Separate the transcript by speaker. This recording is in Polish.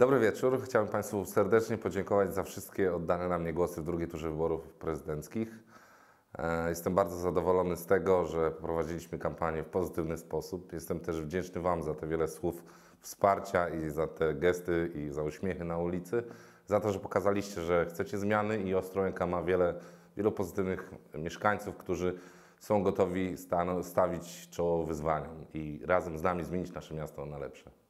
Speaker 1: Dobry wieczór. Chciałem Państwu serdecznie podziękować za wszystkie oddane na mnie głosy w drugiej turze wyborów prezydenckich. E, jestem bardzo zadowolony z tego, że prowadziliśmy kampanię w pozytywny sposób. Jestem też wdzięczny Wam za te wiele słów wsparcia i za te gesty i za uśmiechy na ulicy, za to, że pokazaliście, że chcecie zmiany i Ostrołęka ma wiele, wielu pozytywnych mieszkańców, którzy są gotowi stawić czoło wyzwaniom i razem z nami zmienić nasze miasto na lepsze.